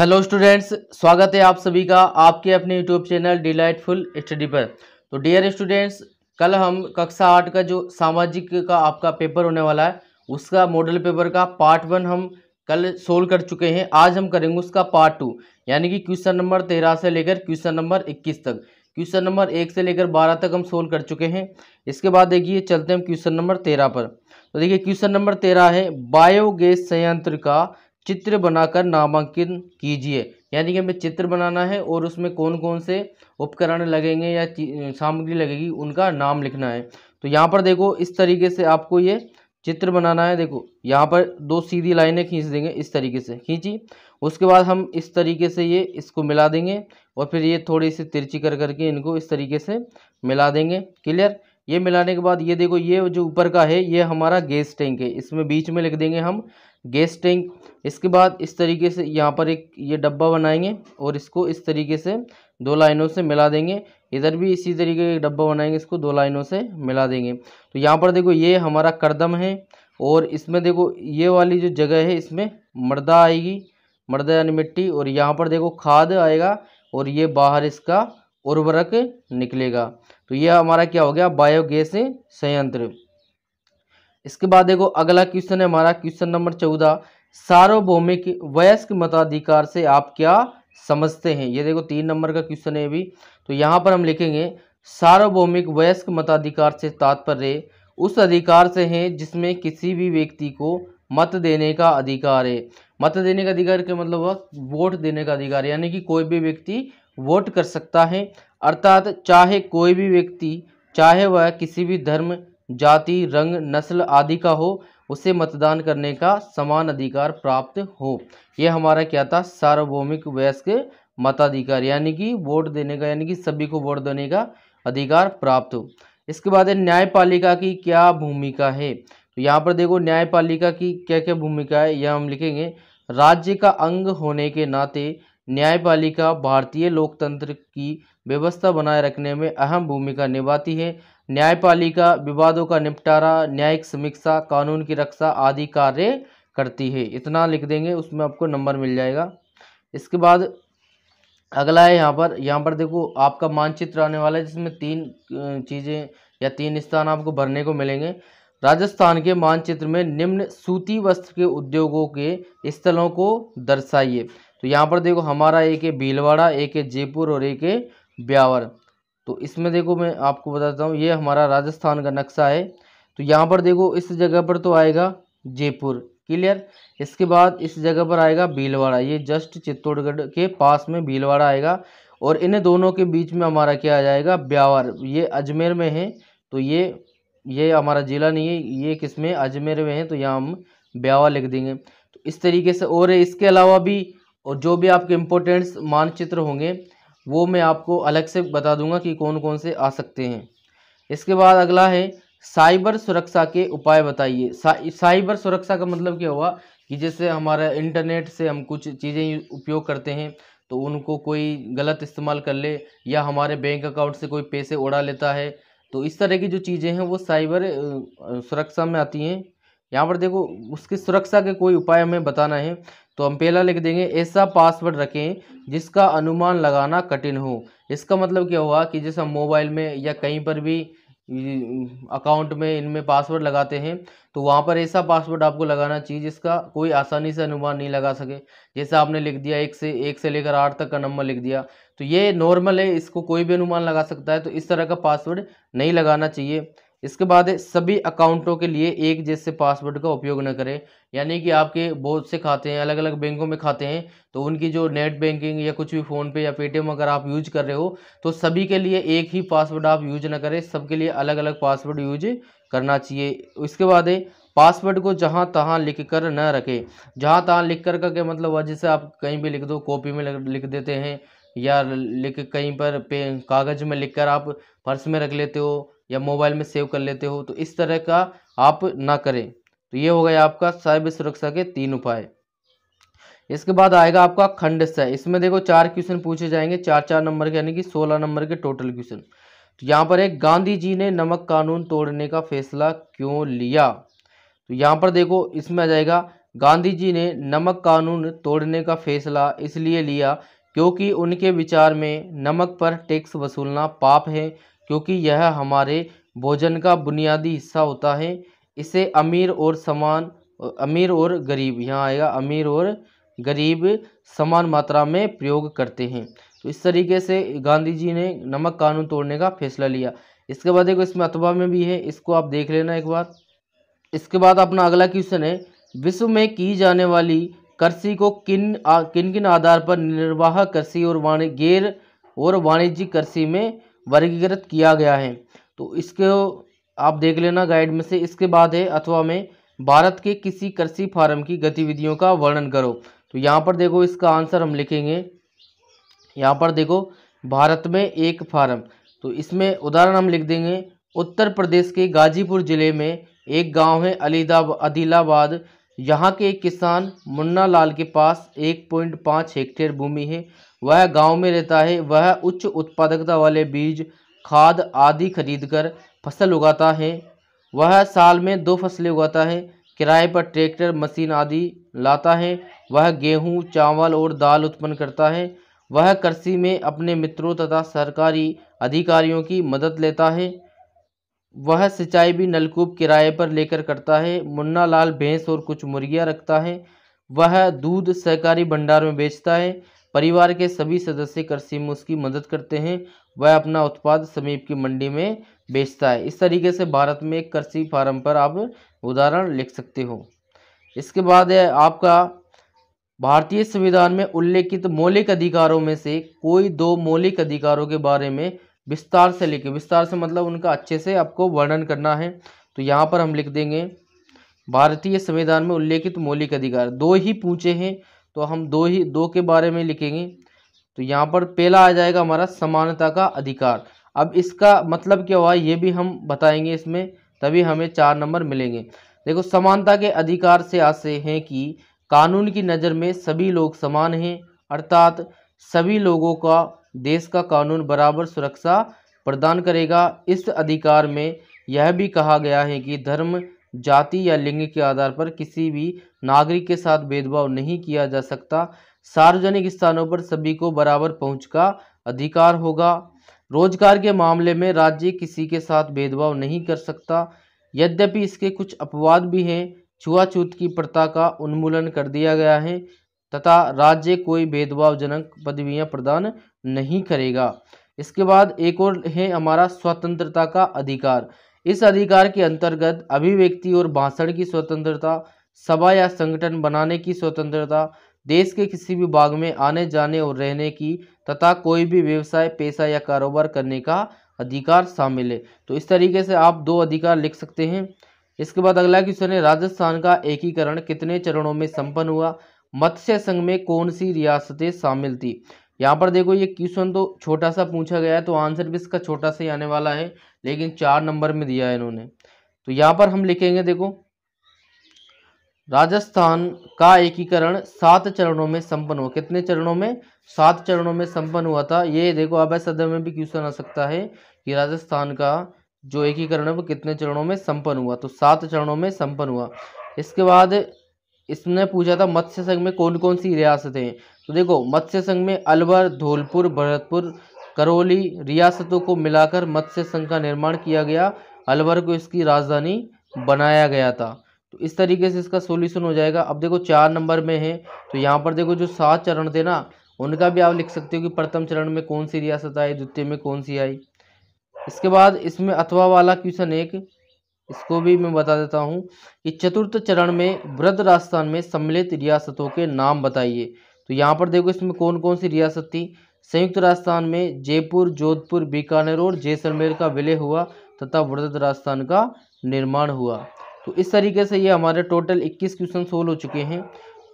hello students स्वागत है आप सभी का आपके अपने यूट्यूब चैनल डिलाइटफुल स्टडी पर तो डियर स्टूडेंट्स कल हम कक्षा आठ का जो सामाजिक का आपका पेपर होने वाला है उसका मॉडल पेपर का पार्ट वन हम कल सोल्व कर चुके हैं आज हम करेंगे उसका पार्ट टू यानी कि क्वेश्चन नंबर तेरह से लेकर क्वेश्चन नंबर इक्कीस तक क्वेश्चन नंबर एक से लेकर बारह तक हम सोल्व कर चुके हैं इसके बाद देखिए चलते हम क्वेश्चन नंबर तेरह पर तो देखिए क्वेश्चन नंबर तेरह है बायोगैस संयंत्र का चित्र बनाकर नामांकन कीजिए यानी कि हमें चित्र बनाना है और उसमें कौन कौन से उपकरण लगेंगे या सामग्री लगेगी उनका नाम लिखना है तो यहाँ पर देखो इस तरीके से आपको ये चित्र बनाना है देखो यहाँ पर दो सीधी लाइनें खींच देंगे इस तरीके से खींची उसके बाद हम इस तरीके से ये इसको मिला देंगे और फिर ये थोड़ी सी तिरछी कर करके इनको इस तरीके से मिला देंगे क्लियर ये मिलाने के बाद ये देखो ये जो ऊपर का है ये हमारा गैस टैंक है इसमें बीच में लिख देंगे हम गैस टैंक इसके बाद इस तरीके से यहाँ पर एक ये डब्बा बनाएंगे और इसको इस तरीके से दो लाइनों से मिला देंगे इधर भी इसी तरीके का डब्बा बनाएंगे इसको दो लाइनों से मिला देंगे तो यहाँ पर देखो ये हमारा करदम है और इसमें देखो ये वाली जो जगह है इसमें मर्दा आएगी मर्दा यानी मिट्टी और यहाँ पर देखो खाद आएगा और ये बाहर इसका उर्वरक निकलेगा तो यह हमारा क्या हो गया बायोगैस संयंत्र इसके बाद देखो अगला क्वेश्चन है हमारा क्वेश्चन नंबर चौदह सार्वभौमिक वयस्क मताधिकार से आप क्या समझते हैं ये देखो तीन नंबर का क्वेश्चन है अभी तो यहाँ पर हम लिखेंगे सार्वभौमिक वयस्क मताधिकार से तात्पर्य उस अधिकार से है जिसमें किसी भी व्यक्ति को मत देने का अधिकार है मत देने का अधिकार के मतलब वोट देने का अधिकार यानी कि कोई भी व्यक्ति वोट कर सकता है अर्थात चाहे कोई भी व्यक्ति चाहे वह किसी भी धर्म जाति रंग नस्ल आदि का हो उसे मतदान करने का समान अधिकार प्राप्त हो यह हमारा क्या था सार्वभौमिक वयस्क मताधिकार यानी कि वोट देने का यानी कि सभी को वोट देने का अधिकार प्राप्त हो इसके बाद है न्यायपालिका की क्या भूमिका है तो यहाँ पर देखो न्यायपालिका की क्या क्या भूमिका है यह हम लिखेंगे राज्य का अंग होने के नाते न्यायपालिका भारतीय लोकतंत्र की व्यवस्था बनाए रखने में अहम भूमिका निभाती है न्यायपालिका विवादों का निपटारा न्यायिक समीक्षा कानून की रक्षा आदि कार्य करती है इतना लिख देंगे उसमें आपको नंबर मिल जाएगा इसके बाद अगला है यहाँ पर यहाँ पर देखो आपका मानचित्र आने वाला है जिसमें तीन चीज़ें या तीन स्थान आपको भरने को मिलेंगे राजस्थान के मानचित्र में निम्न सूती वस्त्र के उद्योगों के स्थलों को दर्शाइए तो यहाँ पर देखो हमारा एक है भीलवाड़ा एक है जयपुर और एक है ब्यावर तो इसमें देखो मैं आपको बताता हूँ ये हमारा राजस्थान का नक्शा है तो यहाँ पर देखो इस जगह पर तो आएगा जयपुर क्लियर इसके बाद इस जगह पर आएगा भीलवाड़ा ये जस्ट चित्तौड़गढ़ के पास में भीलवाड़ा आएगा और इन दोनों के बीच में हमारा क्या आ जाएगा ब्यावर ये अजमेर में है तो ये ये हमारा ज़िला नहीं है ये किस में अजमेर में है तो यहाँ हम ब्यावर लिख देंगे तो इस तरीके से और इसके अलावा भी और जो भी आपके इम्पोर्टेंट्स मानचित्र होंगे वो मैं आपको अलग से बता दूंगा कि कौन कौन से आ सकते हैं इसके बाद अगला है साइबर सुरक्षा के उपाय बताइए सा, साइबर सुरक्षा का मतलब क्या हुआ कि जैसे हमारा इंटरनेट से हम कुछ चीज़ें उपयोग करते हैं तो उनको कोई गलत इस्तेमाल कर ले या हमारे बैंक अकाउंट से कोई पैसे उड़ा लेता है तो इस तरह की जो चीज़ें हैं वो साइबर सुरक्षा में आती हैं यहाँ पर देखो उसकी सुरक्षा के कोई उपाय हमें बताना है तो हम पहला लिख देंगे ऐसा पासवर्ड रखें जिसका अनुमान लगाना कठिन हो इसका मतलब क्या हुआ कि जैसे हम मोबाइल में या कहीं पर भी अकाउंट में इनमें पासवर्ड लगाते हैं तो वहाँ पर ऐसा पासवर्ड आपको लगाना चाहिए जिसका कोई आसानी से अनुमान नहीं लगा सके जैसे आपने लिख दिया एक से एक से लेकर आठ तक का नंबर लिख दिया तो ये नॉर्मल है इसको कोई भी अनुमान लगा सकता है तो इस तरह का पासवर्ड नहीं लगाना चाहिए इसके बाद सभी अकाउंटों के लिए एक जैसे पासवर्ड का उपयोग न करें यानी कि आपके बहुत से खाते हैं अलग अलग बैंकों में खाते हैं तो उनकी जो नेट बैंकिंग या कुछ भी फ़ोनपे या पेटीएम अगर आप यूज कर रहे हो तो सभी के लिए एक ही पासवर्ड आप यूज ना करें सबके लिए अलग अलग पासवर्ड यूज करना चाहिए इसके बाद पासवर्ड को जहाँ तहाँ लिख कर न रखें जहाँ तहाँ लिख कर का क्या मतलब हुआ जैसे आप कहीं भी लिख दो कॉपी में लिख देते हैं या लिख कहीं पर पे कागज़ में लिख कर आप पर्स में रख लेते हो या मोबाइल में सेव कर लेते हो तो इस तरह का आप ना करें तो ये हो गया आपका साइबर सुरक्षा के तीन उपाय इसके बाद आएगा आपका खंड सह इसमें देखो चार क्वेश्चन पूछे जाएंगे चार चार नंबर के यानी कि सोलह नंबर के टोटल क्वेश्चन तो यहाँ पर एक गांधी जी ने नमक कानून तोड़ने का फैसला क्यों लिया तो यहाँ पर देखो इसमें आ जाएगा गांधी जी ने नमक कानून तोड़ने का फैसला इसलिए लिया क्योंकि उनके विचार में नमक पर टैक्स वसूलना पाप है क्योंकि यह हमारे भोजन का बुनियादी हिस्सा होता है इसे अमीर और समान अमीर और गरीब यहाँ आएगा अमीर और गरीब समान मात्रा में प्रयोग करते हैं तो इस तरीके से गांधी जी ने नमक कानून तोड़ने का फैसला लिया इसके बाद देखो इसमें अथवा में भी है इसको आप देख लेना एक बार इसके बाद अपना अगला क्वेश्चन है विश्व में की जाने वाली कृषि को किन आ, किन किन आधार पर निर्वाह कृषि और वाणि गैर और वाणिज्यिक कृषि में वर्गीकृत किया गया है तो इसको आप देख लेना गाइड में से इसके बाद है अथवा में भारत के किसी कृषि फार्म की गतिविधियों का वर्णन करो तो यहाँ पर देखो इसका आंसर हम लिखेंगे यहाँ पर देखो भारत में एक फार्म तो इसमें उदाहरण हम लिख देंगे उत्तर प्रदेश के गाजीपुर ज़िले में एक गांव है अलीदाब अदिलाबाद यहाँ के एक किसान मुन्ना लाल के पास एक पॉइंट पाँच हेक्टेयर भूमि है वह गांव में रहता है वह उच्च उत्पादकता वाले बीज खाद आदि खरीदकर फसल उगाता है वह साल में दो फसलें उगाता है किराए पर ट्रैक्टर मशीन आदि लाता है वह गेहूं, चावल और दाल उत्पन्न करता है वह कृषि में अपने मित्रों तथा सरकारी अधिकारियों की मदद लेता है वह सिंचाई भी नलकूप किराए पर लेकर करता है मुन्ना लाल भैंस और कुछ मुर्गियाँ रखता है वह दूध सहकारी भंडार में बेचता है परिवार के सभी सदस्य कृषि में उसकी मदद करते हैं वह अपना उत्पाद समीप की मंडी में बेचता है इस तरीके से भारत में एक कृषि फार्म पर आप उदाहरण लिख सकते हो इसके बाद है आपका भारतीय संविधान में उल्लेखित मौलिक अधिकारों में से कोई दो मौलिक अधिकारों के बारे में विस्तार से लिखे विस्तार से मतलब उनका अच्छे से आपको वर्णन करना है तो यहाँ पर हम लिख देंगे भारतीय संविधान में उल्लेखित मौलिक अधिकार दो ही पूछे हैं तो हम दो ही दो के बारे में लिखेंगे तो यहाँ पर पहला आ जाएगा हमारा समानता का अधिकार अब इसका मतलब क्या हुआ ये भी हम बताएंगे इसमें तभी हमें चार नंबर मिलेंगे देखो समानता के अधिकार से आशय हैं कि कानून की नज़र में सभी लोग समान हैं अर्थात सभी लोगों का देश का कानून बराबर सुरक्षा प्रदान करेगा इस अधिकार में यह भी कहा गया है कि धर्म जाति या लिंग के आधार पर किसी भी नागरिक के साथ भेदभाव नहीं किया जा सकता सार्वजनिक स्थानों पर सभी को बराबर पहुंच का अधिकार होगा रोजगार के मामले में राज्य किसी के साथ भेदभाव नहीं कर सकता यद्यपि इसके कुछ अपवाद भी हैं छुआछूत की प्रथा का उन्मूलन कर दिया गया है तथा राज्य कोई भेदभावजनक पदवियां प्रदान नहीं करेगा इसके बाद एक और है हमारा स्वतंत्रता का अधिकार इस अधिकार के अंतर्गत अभिव्यक्ति और भाषण की स्वतंत्रता सभा या संगठन बनाने की स्वतंत्रता देश के किसी भी भाग में आने जाने और रहने की तथा कोई भी व्यवसाय पैसा या कारोबार करने का अधिकार शामिल है तो इस तरीके से आप दो अधिकार लिख सकते हैं इसके बाद अगला क्वेश्चन है राजस्थान का एकीकरण कितने चरणों में संपन्न हुआ मत्स्य संघ में कौन सी रियासतें शामिल थी यहाँ पर देखो ये क्वेश्चन तो छोटा सा पूछा गया है तो आंसर भी इसका छोटा सा ही आने वाला है लेकिन चार नंबर में दिया है इन्होंने तो यहाँ पर हम लिखेंगे देखो राजस्थान का एकीकरण सात चरणों में संपन्न हुआ कितने चरणों में सात चरणों में संपन्न हुआ था ये देखो अब सदन में भी क्वेश्चन आ सकता है कि राजस्थान का जो एकीकरण है वो कितने चरणों में संपन्न हुआ तो सात चरणों में संपन्न हुआ इसके बाद इसने पूछा था मत्स्य संघ में कौन कौन सी रियासतें तो देखो मत्स्य संघ में अलवर धौलपुर भरतपुर करौली रियासतों को मिलाकर मत्स्य संघ का निर्माण किया गया अलवर को इसकी राजधानी बनाया गया था तो इस तरीके से इसका सोल्यूशन हो जाएगा अब देखो चार नंबर में है तो यहाँ पर देखो जो सात चरण थे ना उनका भी आप लिख सकते हो कि प्रथम चरण में कौन सी रियासत आई द्वितीय में कौन सी आई इसके बाद इसमें अथवा वाला क्वेश्चन एक इसको भी मैं बता देता हूँ कि चतुर्थ चरण में वृद्ध राजस्थान में सम्मिलित रियासतों के नाम बताइए तो यहाँ पर देखो इसमें कौन कौन सी रियासत थी संयुक्त राजस्थान में जयपुर जोधपुर बीकानेर और जैसलमेर का विलय हुआ तथा वृद्ध राजस्थान का निर्माण हुआ तो इस तरीके से ये हमारे टोटल 21 क्वेश्चन सोल्व हो चुके हैं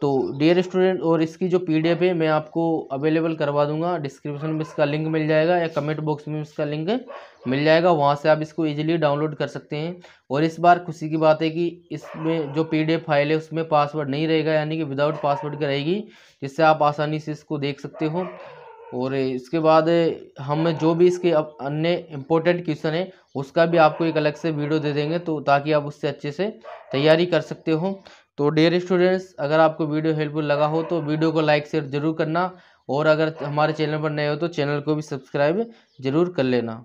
तो डियर स्टूडेंट और इसकी जो पी है मैं आपको अवेलेबल करवा दूंगा डिस्क्रिप्शन में इसका लिंक मिल जाएगा या कमेंट बॉक्स में इसका लिंक मिल जाएगा वहाँ से आप इसको इजीली डाउनलोड कर सकते हैं और इस बार खुशी की बात है कि इसमें जो पी फाइल है उसमें पासवर्ड नहीं रहेगा यानी कि विदाउट पासवर्ड की रहेगी जिससे आप आसानी से इसको देख सकते हो और इसके बाद हम जो भी इसके अन्य इम्पोर्टेंट क्वेश्चन है उसका भी आपको एक अलग से वीडियो दे देंगे तो ताकि आप उससे अच्छे से तैयारी कर सकते हो तो डियर स्टूडेंट्स अगर आपको वीडियो हेल्पफुल लगा हो तो वीडियो को लाइक शेयर जरूर करना और अगर हमारे चैनल पर नए हो तो चैनल को भी सब्सक्राइब जरूर कर लेना